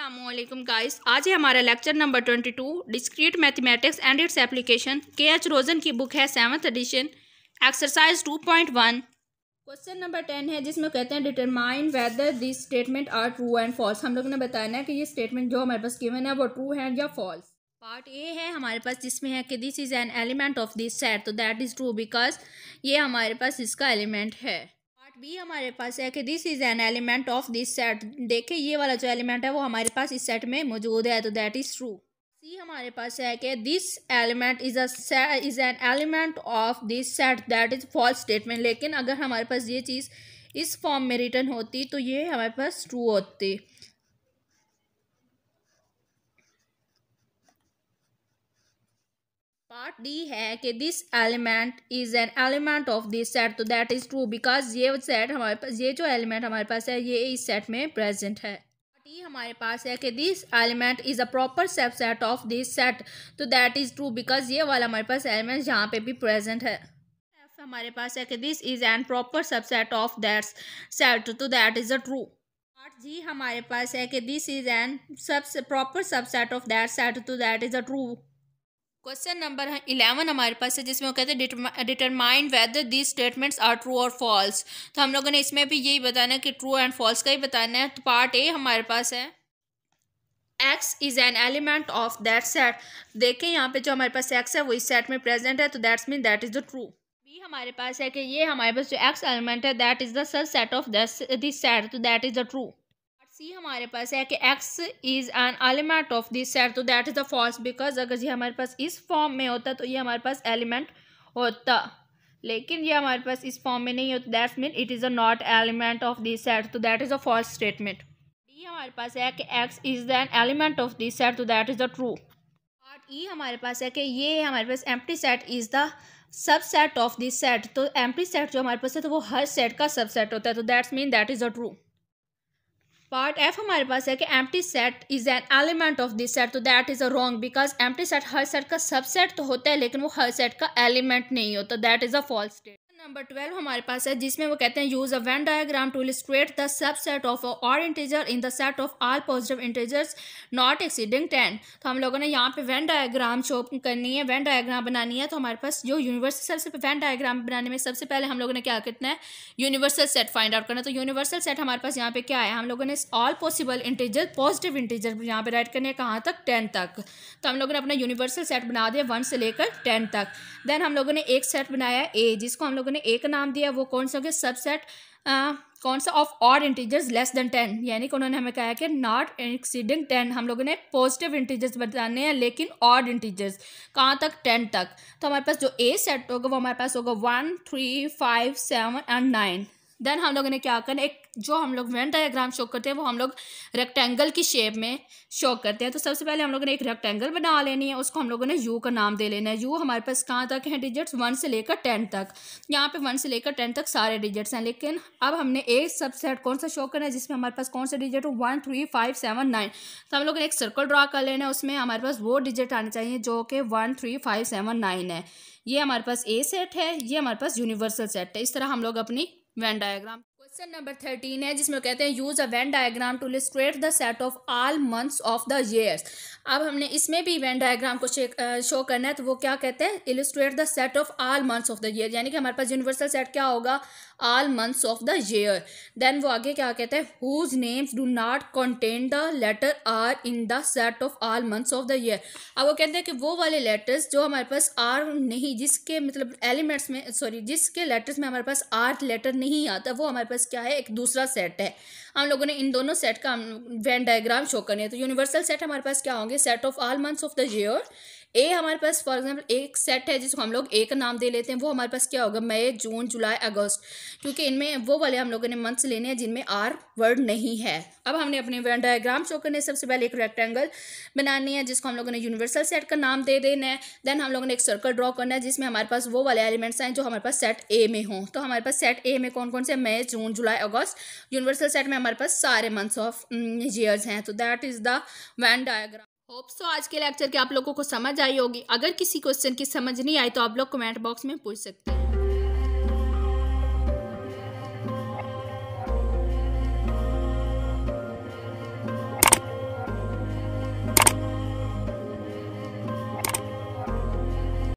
Aslam guys आज है हमारा lecture number twenty two discrete mathematics and its application के एच रोजन की बुक है seventh edition exercise two point one question number ten है जिसमें कहते हैं determine whether this statement are true and false हम लोगों ने बताया है कि ये स्टेटमेंट जो हमारे पास गिवन है वो ट्रू है या फॉल्स पार्ट ए है हमारे पास जिसमें है कि this is an element of this set तो दैट इज़ ट्रू बिकॉज ये हमारे पास इसका एलिमेंट है बी हमारे पास है कि this is an element of this set देखे ये वाला जो एलिमेंट है वो हमारे पास इस सेट में मौजूद है तो दैट इज़ ट्रू सी हमारे पास है कि this element is is an element of this set that is false statement लेकिन अगर हमारे पास ये चीज़ इस फॉर्म में रिटर्न होती तो ये हमारे पास ट्रू होती पार्ट डी है कि this element is an element of this set तो दैट इज़ ट्रू बिकॉज ये सेट हमारे पास ये जो एलिमेंट हमारे पास है ये इस सेट में प्रेजेंट है हमारे पास है कि this element is a proper सब सेट ऑफ दिस सेट तो दैट इज़ ट्रू बिकॉज ये वाला हमारे पास एलिमेंट यहाँ पे भी प्रेजेंट है एफ हमारे पास है कि this is an proper subset of that set तो that is a true part G हमारे पास है कि this is an sub proper subset of that set तो that is a true question number eleven हमारे पास है जिसमें वो कहते हैं determine whether the statements are true और फॉल्स तो हम लोगों ने इसमें भी यही बताना है कि ट्रू एंड फॉल्स का ही बताना है तो पार्ट ए हमारे पास है x is an element of that set देखें यहाँ पे जो हमारे पास एक्स है वो इस सेट में प्रेजेंट है तो that's mean that is the true B हमारे पास है कि ये हमारे पास जो एक्स एलिमेंट है that is the sub set of this set तो that is the true C हमारे पास है कि x is an element of this set तो that is the false because अगर ये हमारे पास इस फॉर्म में होता तो ये हमारे पास एलिमेंट होता लेकिन ये हमारे पास इस फॉर्म में नहीं होता that's mean it is a not element of this set तो that is a false statement D हमारे पास है कि x is an element of this set तो that is a true part E हमारे पास है कि ये हमारे पास empty set is the sub set of this set तो एम्प्टी सेट जो हमारे पास है तो वो हर सेट का सब होता है तो that's mean that is a true part F हमारे पास है कि empty set is an element of this set तो that is a wrong because empty set हर सेट का सबसेट तो होता है लेकिन वो हर सेट का एलिमेंट नहीं होता that is a false state number twelve हमारे पास है जिसमें वो कहते हैं use a Venn diagram to illustrate the sub set of all integer in the set of all positive integers not exceeding ten तो हम लोगों ने यहाँ पे वेन डायग्राम शो करनी है वेन डायग्राम बनानी है तो हमारे पास जो यूनिवर्सल सबसे वेन डायग्राम बनाने में सबसे पहले हम लोगों ने क्या करना है यूनिवर्सल सेट फाइंड आउट करना तो यूनिवर्सल सेट हमारे पास यहाँ पे क्या है हम लोगों ने all possible integer positive integer यहाँ पे राइट करने है कहाँ तक टेन तक तो हम लोगों ने अपना यूनिवर्सल सेट बना दिया वन से लेकर टेन तक देन हम लोगों ने एक सेट बनाया ए जिसको हम लोगों लोगों ने एक नाम दिया वो कौन सा हो गया सबसेट कौन सा of odd integers less than ten यानी कि उन्होंने हमें कहा कि नॉट एक्सीडिंग टेन हम लोगों ने पॉजिटिव इंटीजर्स बताने हैं लेकिन ऑड इंटीजर्स कहाँ तक टेन तक तो हमारे पास जो ए सेट होगा वो हमारे पास होगा one three five seven and nine then हम लोगों ने क्या करना एक जो हम लोग वेन डायग्राम शो करते हैं वो हम लोग रेक्टेंगल की शेप में शो करते हैं तो सबसे पहले हम लोगों ने एक रेक्टेंगल बना लेनी है उसको हम लोगों ने यू का नाम दे लेना है यू हमारे पास कहाँ तक हैं डिजिट्स वन से लेकर टेन तक यहाँ पे वन से लेकर टेन तक सारे डिजिट्स हैं लेकिन अब हमने एक सबसेट कौन सा शो करना है जिसमें हमारे पास कौन सा डिजिट हो one three five seven nine तो हम लोग एक सर्कल ड्रा कर लेना है उसमें हमारे पास वो डिजिट आने चाहिए जो कि one three five seven nine है ये हमारे पास ए सेट है ये हमारे पास यूनिवर्सल सेट है इस तरह हम लोग अपनी Venn diagram. Question number thirteen है जिसमें कहते हैं use a Venn diagram to illustrate the set of all months of the years अब हमने इसमें भी वैन डायग्राम को शो करना है तो वो क्या कहते हैं illustrate the set of all months of the year यानी कि हमारे पास यूनिवर्सल सेट क्या होगा all months of the year then वो आगे क्या कहते हैं whose names do not contain the letter R in the set of all months of the year अब वो कहते हैं कि वो वाले लेटर्स जो हमारे पास आर नहीं जिसके मतलब एलिमेंट्स में सॉरी जिसके लेटर्स में हमारे पास आर लेटर नहीं आता वो हमारे पास प्लस क्या है एक दूसरा सेट है हम लोगों ने इन दोनों सेट का वैन डायग्राम शो करने है तो यूनिवर्सल सेट हमारे पास क्या होंगे set of all months of the year A हमारे पास फॉर एग्जाम्पल एक सेट है जिसको हम लोग ए का नाम दे लेते हैं वो हमारे पास क्या होगा मई जून जुलाई अगस्त क्योंकि इनमें वो वाले हम लोगों ने मंथ्स लेने हैं जिनमें आर वर्ड नहीं है अब हमने अपने डायग्राम शो करने सबसे पहले एक रेक्टेंगल बनानी है जिसको हम लोगों ने यूनिवर्सल सेट का नाम दे देना है देन हम लोगों ने एक सर्कल ड्रॉ करना है जिसमें हमारे पास वो वाले एलिमेंट्स हैं जो हमारे पास सेट ए में हों तो हमारे पास सेट ए में कौन कौन से मई जून जुलाई अगस्त यूनिवर्सल सेट में हमारे पास सारे मंथ्स ऑफ ईयर्स हैं तो that is the Venn diagram hopes तो आज के लेक्चर के आप लोगों को समझ आई होगी अगर किसी क्वेश्चन की समझ नहीं आई तो आप लोग कमेंट बॉक्स में पूछ सकते हैं